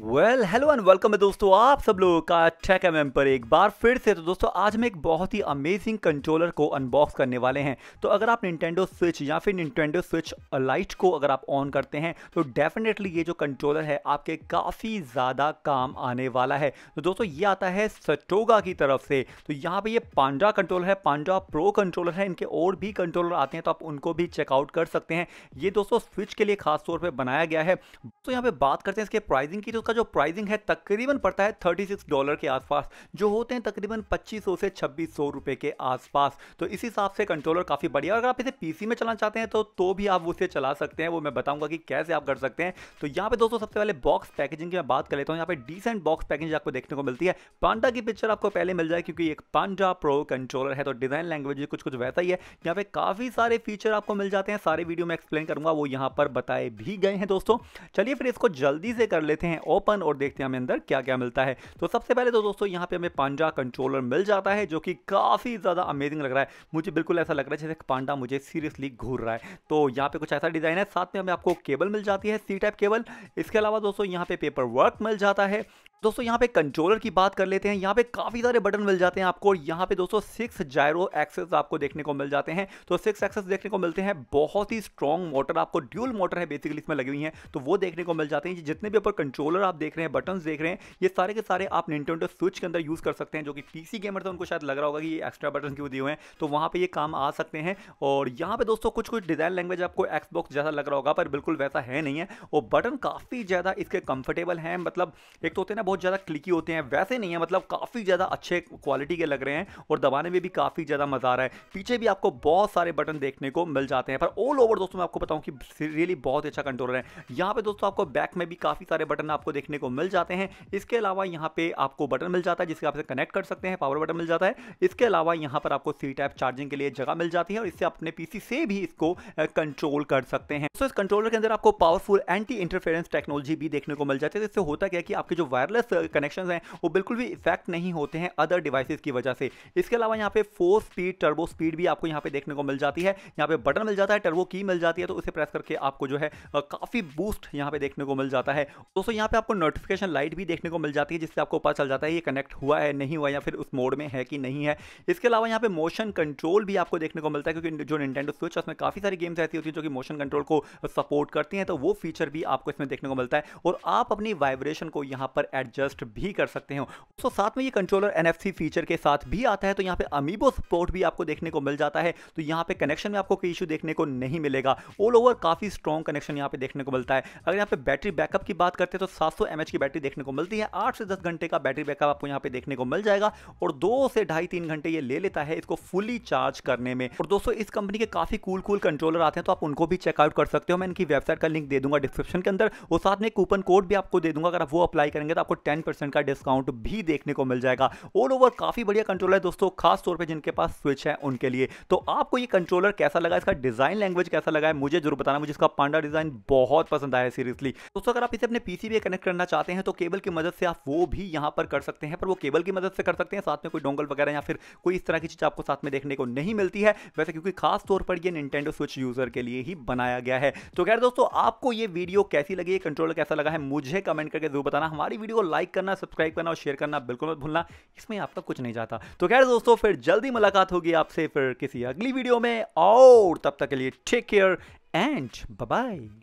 well hello and welcome है दोस्तों आप सब लोगों का टेक एम पर एक बार फिर से तो दोस्तों आज हम एक बहुत ही अमेजिंग कंट्रोलर को अनबॉक्स करने वाले हैं तो अगर आप निंटेंडो स्विच या फिर निंटेंडो स्विच लाइट को अगर आप ऑन करते हैं तो डेफिनेटली ये जो कंट्रोलर है आपके काफ़ी ज़्यादा काम आने वाला है तो दोस्तों ये आता है सटोगा की तरफ से तो यहाँ पर ये पांडा कंट्रोलर है पांडा प्रो कंट्रोलर है इनके और भी कंट्रोलर आते हैं तो आप उनको भी चेकआउट कर सकते हैं ये दोस्तों स्विच के लिए खास तौर पर बनाया गया है दोस्तों यहाँ पर बात करते हैं इसके प्राइजिंग की तो उसका जो प्राइसिंग है तकरीबन पड़ता है 36 डॉलर के आसपास जो होते हैं तकरीबन 2500 से 2600 रुपए के आसपास तो इस हिसाब से कंट्रोलर काफ़ी बढ़िया अगर आप इसे पीसी में चलाना चाहते हैं तो तो भी आप उसे चला सकते हैं वो मैं बताऊंगा कि कैसे आप कर सकते हैं तो यहाँ पे दोस्तों सबसे पहले बॉक्स पैकेजिंग की मैं बात कर लेता हूँ यहाँ पे डिसेंट बॉक्स पैकेजिंग आपको देखने को मिलती है पांडा की पिक्चर आपको पहले मिल जाए क्योंकि एक पांडा प्रो कंट्रोलर है तो डिज़ाइन लैंग्वेज कुछ कुछ वैसा ही है यहाँ पे काफ़ी सारे फीचर आपको मिल जाते हैं सारे वीडियो में एक्सप्लेन करूंगा वो यहाँ पर बताए भी गए हैं दोस्तों चलिए फिर इसको जल्दी से कर लेते हैं ओपन और देखते हैं हमें अंदर क्या क्या मिलता है तो सबसे पहले तो दोस्तों यहाँ पे हमें पांडा कंट्रोलर मिल जाता है जो कि काफ़ी ज़्यादा अमेजिंग लग रहा है मुझे बिल्कुल ऐसा लग रहा है जैसे पांडा मुझे सीरियसली घूर रहा है तो यहाँ पे कुछ ऐसा डिज़ाइन है साथ में हमें आपको केबल मिल जाती है सी टाइप केबल इसके अलावा दोस्तों यहाँ पे पेपर वर्क मिल जाता है दोस्तों यहाँ पे कंट्रोलर की बात कर लेते हैं यहाँ पे काफ़ी सारे बटन मिल जाते हैं आपको और यहाँ पे दोस्तों सिक्स जायरो एक्सेस आपको देखने को मिल जाते हैं तो सिक्स एक्सेस देखने को मिलते हैं बहुत ही स्ट्रॉन्ग मोटर आपको ड्यूल मोटर है बेसिकली इसमें लगी हुई है तो वो देखने को मिल जाते हैं जितने भी ऊपर कंट्रोलर कंट्रोलर आप देख रहे हैं बटन देख रहे हैं ये सारे के सारे आप निंटेंडो स्विच के अंदर यूज़ कर सकते हैं जो कि पीसी गेमर था उनको शायद लग रहा होगा कि ये एक्स्ट्रा बटन क्यों दिए हुए हैं तो वहां पर ये काम आ सकते हैं और यहाँ पे दोस्तों कुछ कुछ डिज़ाइन लैंग्वेज आपको एक्सबॉक्स जैसा लग रहा होगा पर बिल्कुल वैसा है नहीं है और बटन काफ़ी ज़्यादा इसके कंफर्टेबल हैं मतलब एक तो होते हैं ना बहुत ज़्यादा क्लिकी होते हैं वैसे नहीं है मतलब काफ़ी ज़्यादा अच्छे क्वालिटी के लग रहे हैं और दबाने में भी काफ़ी ज़्यादा मज़ा आ रहा है पीछे भी आपको बहुत सारे बटन देखने को मिल जाते हैं पर ऑल ओवर दोस्तों मैं आपको बताऊं कि रियली बहुत अच्छा कंट्रोलर है यहाँ पर दोस्तों आपको बैक में भी काफ़ी सारे बटन आपको देखने को मिल जाते हैं इसके अलावा यहाँ पे आपको बटन मिल जाता है जिसके आप इसे कनेक्ट कर सकते हैं पावर बटन मिल जाता है इसके अलावा यहाँ पर आपको सी टाइप चार्जिंग के लिए जगह मिल जाती है और इससे अपने पीसी से भी इसको कंट्रोल कर सकते हैं तो इस कंट्रोलर के अंदर आपको पावरफुल एंटी इंटरफेरेंस टेक्नोलॉजी भी देखने को मिल जाती है तो इससे होता क्या कि आपके जो वायरलेस कनेक्शन हैं वो बिल्कुल भी इफेक्ट नहीं होते हैं अदर डिवाइसेस की वजह से इसके अलावा यहाँ पे फोर स्पीड टर्बो स्पीड भी आपको यहाँ पे देखने को मिल जाती है यहाँ पे बटन मिल जाता है टर्बो की मिल जाती है तो उसे प्रेस करके आपको जो है काफ़ी बूस्ट यहाँ पे देखने को मिल जाता है दोस्तों यहाँ पे आपको नोटिफिकेशन लाइट भी देखने को मिल जाती है जिससे आपको पता चल जाता है ये कनेक्ट हुआ है नहीं हुआ या फिर उस मोड में है कि नहीं है इसके अलावा यहाँ पे मोशन कंट्रोल भी आपको देखने को मिलता है क्योंकि जो निंटेंडो स्विच है उसमें काफ़ी सारी गेम्स ऐसी होती है जो कि मोशन कंट्रोल को सपोर्ट करती हैं तो वो फीचर भी आपको इसमें देखने को मिलता है और आप अपनी वाइब्रेशन को यहाँ पर एडजस्ट भी कर सकते हो तो साथ में ये कंट्रोलर एन फीचर के साथ भी आता है तो यहाँ पर अमीबो सपोर्ट भी आपको देखने को मिल जाता है तो यहाँ पर कनेक्शन में आपको कोई इशू देखने को नहीं मिलेगा ऑल ओवर काफ़ी स्ट्रॉन्ग कनेक्शन यहाँ पर देखने को मिलता है अगर यहाँ पर बैटरी बैकअप की बात करते हैं तो सात 700 mAh की बैटरी देखने को मिलती है आठ से दस घंटे का बैटरी बैकअप आपको यहाँ पे देखने को मिल जाएगा और दो से ढाई तीन घंटे ये ले लेता है इसको फुली चार्ज करने में और दोस्तों इस कंपनी के काफी कूल कूल कंट्रोलर आते हैं तो आप उनको भी चेकआउट कर सकते हो मैं इनकी वेबसाइट का लिंक दे दूंगा डिस्क्रिप्शन के अंदर और साथ में कूपन कोड भी आपको दे दूंगा अगर आप वो अप्लाई करेंगे तो आपको टेन का डिस्काउंट भी देखने को मिल जाएगा ऑल ओवर काफी बढ़िया कंट्रोलर है दोस्तों खास तौर पर जिनके पास स्विच है उनके लिए तो आपको ये कंट्रोलर कैसा लगा इसका डिजाइन लैंग्वेज कैसा लगा है मुझे जरूर बताना मुझे इसका पांडा डिजाइन बहुत पसंद आया सीरियसली दोस्तों अगर आप इसे अपने पीसी भी कनेक्ट कनेक्ट करना चाहते हैं तो केबल की मदद से आप वो भी यहाँ पर कर सकते हैं पर वो केबल की मदद से कर सकते हैं साथ में कोई डोंगल वगैरह या फिर कोई इस तरह की चीज़ आपको साथ में देखने को नहीं मिलती है वैसे क्योंकि खास तौर पर ये निंटेंडो स्विच यूज़र के लिए ही बनाया गया है तो खैर दोस्तों आपको ये वीडियो कैसी लगी कंट्रोलर कैसा लगा है मुझे कमेंट करके जरूर बताना हमारी वीडियो को लाइक करना सब्सक्राइब करना और शेयर करना बिल्कुल मत भूलना इसमें आपका कुछ नहीं जाता तो खैर दोस्तों फिर जल्दी मुलाकात होगी आपसे फिर किसी अगली वीडियो में और तब तक के लिए टेक केयर एंड बाय